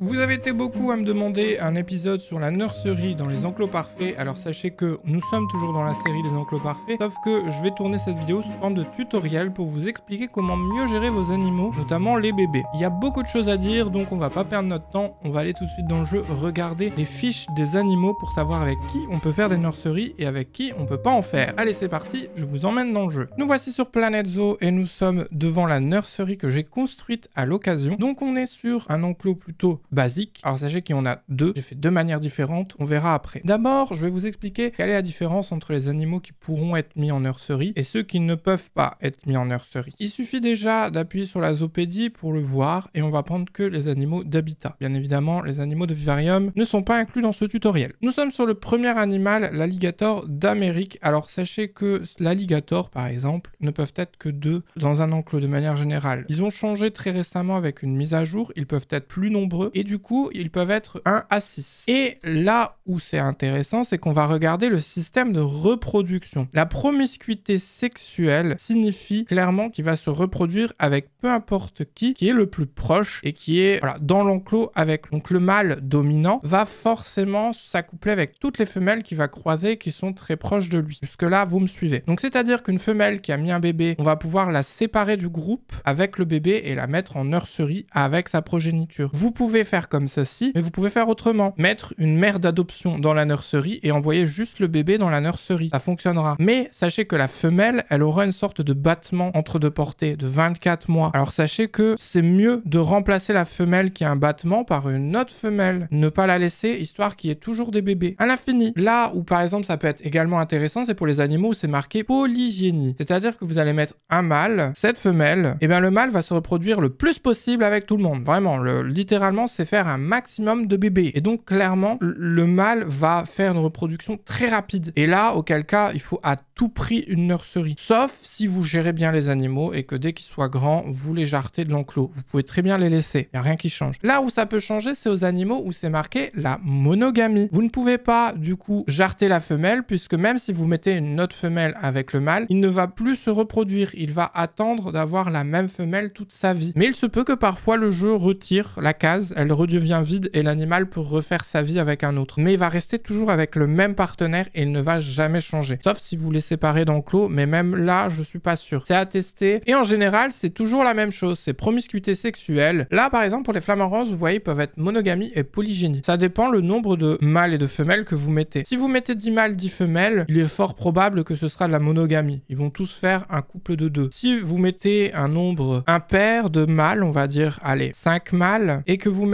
Vous avez été beaucoup à me demander un épisode sur la nurserie dans les enclos parfaits, alors sachez que nous sommes toujours dans la série des enclos parfaits, sauf que je vais tourner cette vidéo sous forme de tutoriel pour vous expliquer comment mieux gérer vos animaux, notamment les bébés. Il y a beaucoup de choses à dire, donc on va pas perdre notre temps, on va aller tout de suite dans le jeu regarder les fiches des animaux pour savoir avec qui on peut faire des nurseries et avec qui on peut pas en faire. Allez c'est parti, je vous emmène dans le jeu. Nous voici sur Planète Zoo et nous sommes devant la nurserie que j'ai construite à l'occasion, donc on est sur un enclos plutôt basique. Alors sachez qu'il y en a deux, j'ai fait deux manières différentes, on verra après. D'abord, je vais vous expliquer quelle est la différence entre les animaux qui pourront être mis en nurserie et ceux qui ne peuvent pas être mis en nurserie. Il suffit déjà d'appuyer sur la zoopédie pour le voir et on va prendre que les animaux d'habitat. Bien évidemment, les animaux de vivarium ne sont pas inclus dans ce tutoriel. Nous sommes sur le premier animal, l'alligator d'Amérique. Alors sachez que l'alligator, par exemple, ne peuvent être que deux dans un enclos de manière générale. Ils ont changé très récemment avec une mise à jour, ils peuvent être plus nombreux et du coup, ils peuvent être 1 à 6. Et là où c'est intéressant, c'est qu'on va regarder le système de reproduction. La promiscuité sexuelle signifie clairement qu'il va se reproduire avec peu importe qui, qui est le plus proche et qui est dans l'enclos avec. Donc le mâle dominant va forcément s'accoupler avec toutes les femelles qu'il va croiser qui sont très proches de lui. Jusque-là, vous me suivez. Donc c'est-à-dire qu'une femelle qui a mis un bébé, on va pouvoir la séparer du groupe avec le bébé et la mettre en nurserie avec sa progéniture. Vous pouvez faire comme ceci, mais vous pouvez faire autrement. Mettre une mère d'adoption dans la nurserie et envoyer juste le bébé dans la nurserie. Ça fonctionnera. Mais sachez que la femelle, elle aura une sorte de battement entre deux portées de 24 mois. Alors sachez que c'est mieux de remplacer la femelle qui a un battement par une autre femelle. Ne pas la laisser, histoire qu'il y ait toujours des bébés. À l'infini. Là où par exemple ça peut être également intéressant, c'est pour les animaux où c'est marqué polygénie. C'est-à-dire que vous allez mettre un mâle, cette femelle, et bien le mâle va se reproduire le plus possible avec tout le monde. Vraiment, le, littéralement, c'est faire un maximum de bébés. Et donc, clairement, le mâle va faire une reproduction très rapide. Et là, auquel cas, il faut à tout prix une nurserie. Sauf si vous gérez bien les animaux et que dès qu'ils soient grands, vous les jartez de l'enclos. Vous pouvez très bien les laisser. Il n'y a rien qui change. Là où ça peut changer, c'est aux animaux où c'est marqué la monogamie. Vous ne pouvez pas, du coup, jarter la femelle, puisque même si vous mettez une autre femelle avec le mâle, il ne va plus se reproduire. Il va attendre d'avoir la même femelle toute sa vie. Mais il se peut que parfois le jeu retire la case, elle redevient vide et l'animal peut refaire sa vie avec un autre. Mais il va rester toujours avec le même partenaire et il ne va jamais changer. Sauf si vous les séparez d'enclos, mais même là, je suis pas sûr. C'est à tester. Et en général, c'est toujours la même chose. C'est promiscuité sexuelle. Là, par exemple, pour les flamants roses, vous voyez, ils peuvent être monogamie et polygynie. Ça dépend le nombre de mâles et de femelles que vous mettez. Si vous mettez 10 mâles, 10 femelles, il est fort probable que ce sera de la monogamie. Ils vont tous faire un couple de deux. Si vous mettez un nombre impair de mâles, on va dire, allez, 5 mâles, et que vous mettez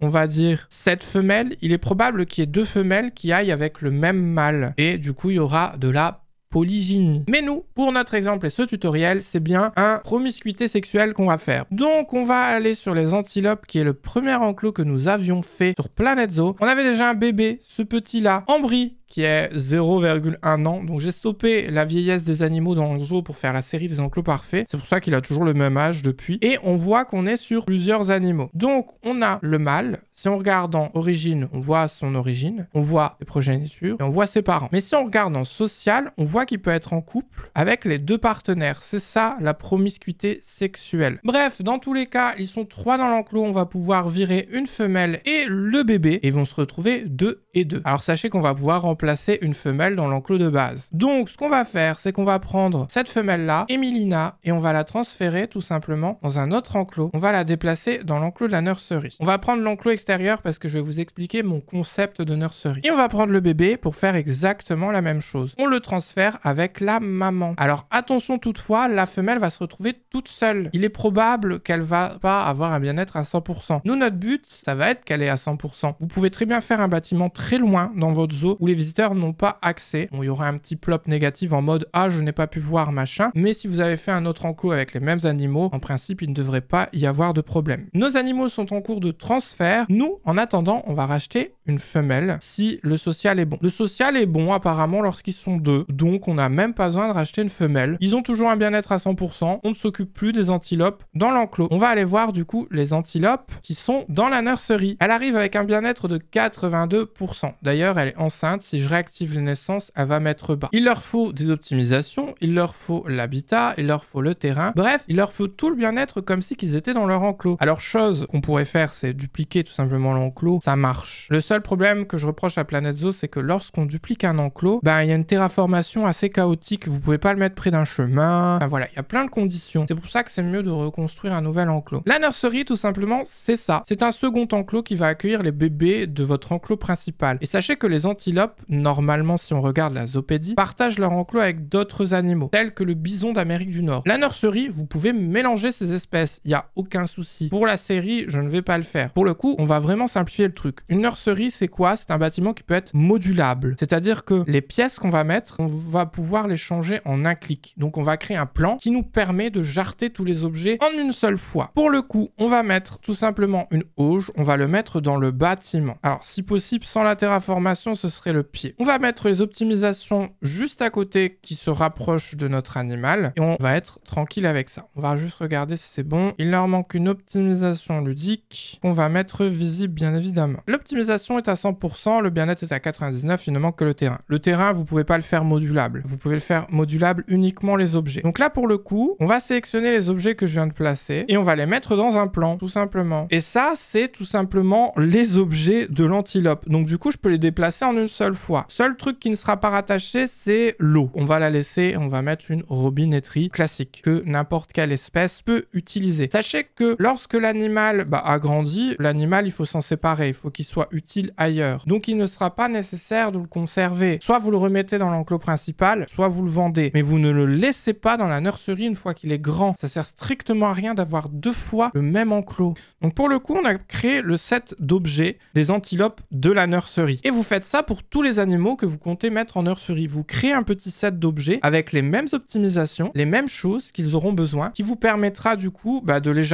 on va dire, cette femelle, il est probable qu'il y ait deux femelles qui aillent avec le même mâle. Et du coup, il y aura de la polygynie. Mais nous, pour notre exemple et ce tutoriel, c'est bien un promiscuité sexuelle qu'on va faire. Donc on va aller sur les antilopes qui est le premier enclos que nous avions fait sur Planet Zoo. On avait déjà un bébé, ce petit-là, Ambry, qui est 0,1 an. Donc j'ai stoppé la vieillesse des animaux dans le zoo pour faire la série des enclos parfaits. C'est pour ça qu'il a toujours le même âge depuis. Et on voit qu'on est sur plusieurs animaux. Donc on a le mâle, si on regarde en origine, on voit son origine, on voit ses progénitures et on voit ses parents. Mais si on regarde en social, on voit qu'il peut être en couple avec les deux partenaires. C'est ça la promiscuité sexuelle. Bref, dans tous les cas, ils sont trois dans l'enclos. On va pouvoir virer une femelle et le bébé et vont se retrouver deux et deux. Alors sachez qu'on va pouvoir remplacer une femelle dans l'enclos de base. Donc ce qu'on va faire, c'est qu'on va prendre cette femelle-là, Emilina, et on va la transférer tout simplement dans un autre enclos. On va la déplacer dans l'enclos de la nurserie. On va prendre l'enclos extérieur parce que je vais vous expliquer mon concept de nursery. Et on va prendre le bébé pour faire exactement la même chose. On le transfère avec la maman. Alors attention toutefois, la femelle va se retrouver toute seule. Il est probable qu'elle va pas avoir un bien-être à 100%. Nous, notre but, ça va être qu'elle est à 100%. Vous pouvez très bien faire un bâtiment très loin dans votre zoo où les visiteurs n'ont pas accès. Bon, il y aura un petit plop négatif en mode ah je n'ai pas pu voir machin. Mais si vous avez fait un autre enclos avec les mêmes animaux, en principe il ne devrait pas y avoir de problème. Nos animaux sont en cours de transfert. Nous, en attendant, on va racheter une femelle si le social est bon. Le social est bon apparemment lorsqu'ils sont deux, donc on n'a même pas besoin de racheter une femelle. Ils ont toujours un bien-être à 100%, on ne s'occupe plus des antilopes dans l'enclos. On va aller voir du coup les antilopes qui sont dans la nurserie. Elle arrive avec un bien-être de 82%. D'ailleurs, elle est enceinte, si je réactive les naissances, elle va mettre bas. Il leur faut des optimisations, il leur faut l'habitat, il leur faut le terrain. Bref, il leur faut tout le bien-être comme si qu'ils étaient dans leur enclos. Alors chose qu'on pourrait faire, c'est dupliquer tout simplement l'enclos, ça marche. Le seul problème que je reproche à Planet Zoo, c'est que lorsqu'on duplique un enclos, ben, il y a une terraformation assez chaotique, vous pouvez pas le mettre près d'un chemin, ben, voilà, il y a plein de conditions. C'est pour ça que c'est mieux de reconstruire un nouvel enclos. La nurserie, tout simplement, c'est ça. C'est un second enclos qui va accueillir les bébés de votre enclos principal. Et sachez que les antilopes, normalement si on regarde la zoopédie, partagent leur enclos avec d'autres animaux, tels que le bison d'Amérique du Nord. La nurserie, vous pouvez mélanger ces espèces, il n'y a aucun souci. Pour la série, je ne vais pas le faire. Pour le coup, on va vraiment simplifier le truc. Une nurserie, c'est quoi C'est un bâtiment qui peut être modulable. C'est-à-dire que les pièces qu'on va mettre, on va pouvoir les changer en un clic. Donc on va créer un plan qui nous permet de jarter tous les objets en une seule fois. Pour le coup, on va mettre tout simplement une auge, on va le mettre dans le bâtiment. Alors si possible, sans la terraformation, ce serait le pied. On va mettre les optimisations juste à côté qui se rapprochent de notre animal et on va être tranquille avec ça. On va juste regarder si c'est bon. Il leur manque une optimisation ludique qu'on va mettre visible bien évidemment. L'optimisation est à 100%, le bien-être est à 99%, il ne manque que le terrain. Le terrain, vous pouvez pas le faire modulable. Vous pouvez le faire modulable uniquement les objets. Donc là, pour le coup, on va sélectionner les objets que je viens de placer et on va les mettre dans un plan, tout simplement. Et ça, c'est tout simplement les objets de l'antilope. Donc du coup, je peux les déplacer en une seule fois. Seul truc qui ne sera pas rattaché, c'est l'eau. On va la laisser, on va mettre une robinetterie classique que n'importe quelle espèce peut utiliser. Sachez que lorsque l'animal bah, a grandi, l'animal il faut s'en séparer, il faut qu'il soit utile ailleurs. Donc il ne sera pas nécessaire de le conserver. Soit vous le remettez dans l'enclos principal, soit vous le vendez. Mais vous ne le laissez pas dans la nurserie une fois qu'il est grand. Ça sert strictement à rien d'avoir deux fois le même enclos. Donc pour le coup, on a créé le set d'objets des antilopes de la nurserie. Et vous faites ça pour tous les animaux que vous comptez mettre en nurserie. Vous créez un petit set d'objets avec les mêmes optimisations, les mêmes choses qu'ils auront besoin, qui vous permettra du coup bah, de les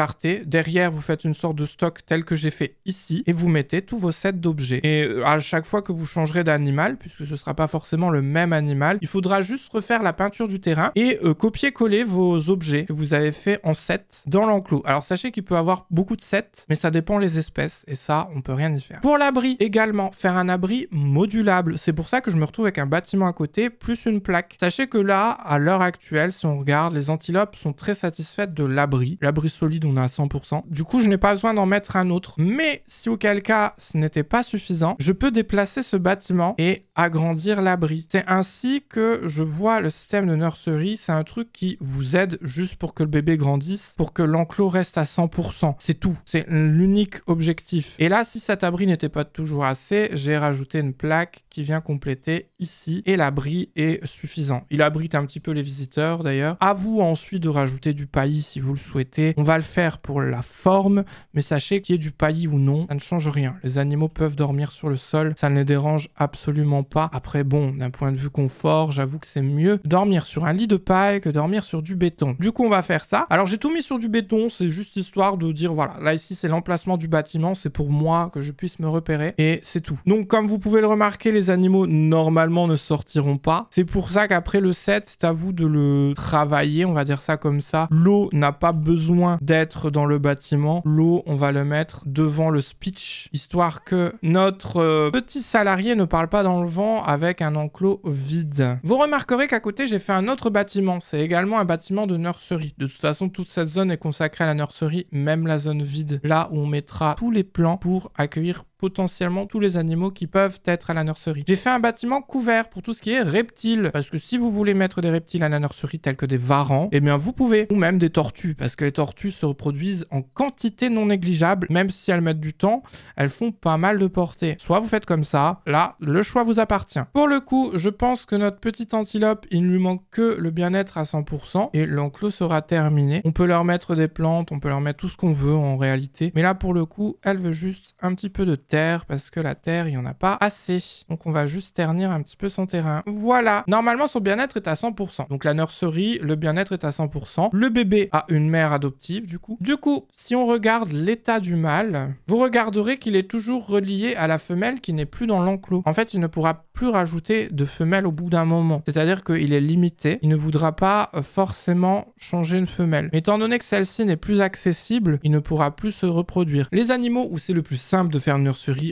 Derrière, vous faites une sorte de stock tel que j'ai fait ici et vous mettez tous vos sets d'objets. Et euh, à chaque fois que vous changerez d'animal, puisque ce sera pas forcément le même animal, il faudra juste refaire la peinture du terrain et euh, copier-coller vos objets que vous avez fait en set dans l'enclos. Alors sachez qu'il peut avoir beaucoup de sets, mais ça dépend les espèces et ça, on peut rien y faire. Pour l'abri également, faire un abri modulable. C'est pour ça que je me retrouve avec un bâtiment à côté plus une plaque. Sachez que là, à l'heure actuelle, si on regarde, les antilopes sont très satisfaites de l'abri. L'abri solide, on est à 100%. Du coup, je n'ai pas besoin d'en mettre un autre. Mais si auquel cas ce n'était pas suffisant, je peux déplacer ce bâtiment et agrandir l'abri. C'est ainsi que je vois le système de nurserie, c'est un truc qui vous aide juste pour que le bébé grandisse, pour que l'enclos reste à 100%. C'est tout, c'est l'unique objectif. Et là, si cet abri n'était pas toujours assez, j'ai rajouté une plaque qui vient compléter ici et l'abri est suffisant. Il abrite un petit peu les visiteurs d'ailleurs. À vous ensuite de rajouter du paillis si vous le souhaitez. On va le faire pour la forme, mais sachez qu'il y ait du paillis ou non non, ça ne change rien. Les animaux peuvent dormir sur le sol, ça ne les dérange absolument pas. Après, bon, d'un point de vue confort, j'avoue que c'est mieux dormir sur un lit de paille que dormir sur du béton. Du coup, on va faire ça. Alors, j'ai tout mis sur du béton, c'est juste histoire de dire, voilà, là ici, c'est l'emplacement du bâtiment, c'est pour moi que je puisse me repérer, et c'est tout. Donc, comme vous pouvez le remarquer, les animaux, normalement, ne sortiront pas. C'est pour ça qu'après le 7, c'est à vous de le travailler, on va dire ça comme ça. L'eau n'a pas besoin d'être dans le bâtiment. L'eau, on va le mettre devant le speech, histoire que notre euh, petit salarié ne parle pas dans le vent avec un enclos vide. Vous remarquerez qu'à côté, j'ai fait un autre bâtiment. C'est également un bâtiment de nurserie. De toute façon, toute cette zone est consacrée à la nurserie, même la zone vide. Là où on mettra tous les plans pour accueillir potentiellement tous les animaux qui peuvent être à la nurserie. J'ai fait un bâtiment couvert pour tout ce qui est reptiles, parce que si vous voulez mettre des reptiles à la nurserie tels que des varans, eh bien vous pouvez, ou même des tortues, parce que les tortues se reproduisent en quantité non négligeable, même si elles mettent du temps, elles font pas mal de portée. Soit vous faites comme ça, là, le choix vous appartient. Pour le coup, je pense que notre petite antilope, il ne lui manque que le bien-être à 100%, et l'enclos sera terminé. On peut leur mettre des plantes, on peut leur mettre tout ce qu'on veut en réalité, mais là pour le coup, elle veut juste un petit peu de terre parce que la terre, il n'y en a pas assez. Donc on va juste ternir un petit peu son terrain. Voilà. Normalement, son bien-être est à 100%. Donc la nurserie, le bien-être est à 100%. Le bébé a une mère adoptive, du coup. Du coup, si on regarde l'état du mâle, vous regarderez qu'il est toujours relié à la femelle qui n'est plus dans l'enclos. En fait, il ne pourra plus rajouter de femelle au bout d'un moment. C'est-à-dire qu'il est limité. Il ne voudra pas euh, forcément changer une femelle. Mais étant donné que celle-ci n'est plus accessible, il ne pourra plus se reproduire. Les animaux où c'est le plus simple de faire une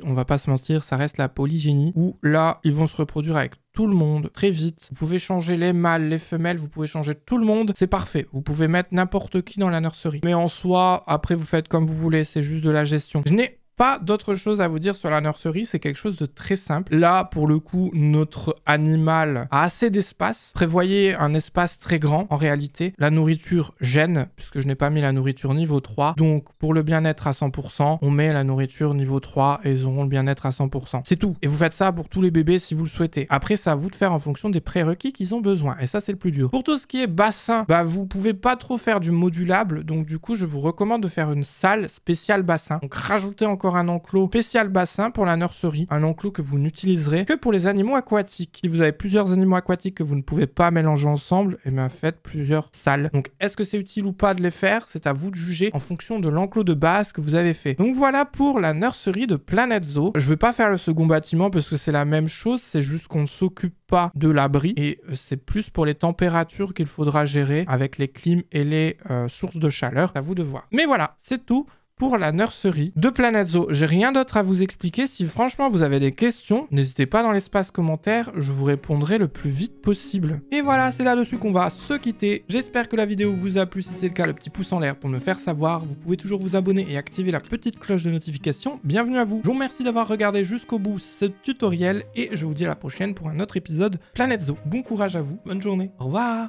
on va pas se mentir, ça reste la polygénie, où là, ils vont se reproduire avec tout le monde très vite. Vous pouvez changer les mâles, les femelles, vous pouvez changer tout le monde. C'est parfait. Vous pouvez mettre n'importe qui dans la nurserie. Mais en soi, après, vous faites comme vous voulez. C'est juste de la gestion. Je n'ai pas d'autre chose à vous dire sur la nurserie, c'est quelque chose de très simple. Là, pour le coup, notre animal a assez d'espace. Prévoyez un espace très grand en réalité. La nourriture gêne, puisque je n'ai pas mis la nourriture niveau 3. Donc, pour le bien-être à 100%, on met la nourriture niveau 3 et ils auront le bien-être à 100%. C'est tout. Et vous faites ça pour tous les bébés si vous le souhaitez. Après, c'est à vous de faire en fonction des prérequis qu'ils ont besoin. Et ça, c'est le plus dur. Pour tout ce qui est bassin, bah, vous pouvez pas trop faire du modulable. Donc, du coup, je vous recommande de faire une salle spéciale bassin. Donc, rajoutez encore un enclos spécial bassin pour la nurserie, un enclos que vous n'utiliserez que pour les animaux aquatiques. Si vous avez plusieurs animaux aquatiques que vous ne pouvez pas mélanger ensemble, et eh bien faites plusieurs salles. Donc est-ce que c'est utile ou pas de les faire C'est à vous de juger en fonction de l'enclos de base que vous avez fait. Donc voilà pour la nurserie de Planet Zoo. Je vais pas faire le second bâtiment parce que c'est la même chose, c'est juste qu'on ne s'occupe pas de l'abri et euh, c'est plus pour les températures qu'il faudra gérer avec les clims et les euh, sources de chaleur, à vous de voir. Mais voilà, c'est tout pour la nurserie de Zoo, J'ai rien d'autre à vous expliquer. Si franchement vous avez des questions, n'hésitez pas dans l'espace commentaire, je vous répondrai le plus vite possible. Et voilà, c'est là-dessus qu'on va se quitter. J'espère que la vidéo vous a plu. Si c'est le cas, le petit pouce en l'air pour me faire savoir. Vous pouvez toujours vous abonner et activer la petite cloche de notification. Bienvenue à vous. Je vous remercie d'avoir regardé jusqu'au bout ce tutoriel et je vous dis à la prochaine pour un autre épisode Planet Zoo. Bon courage à vous, bonne journée. Au revoir.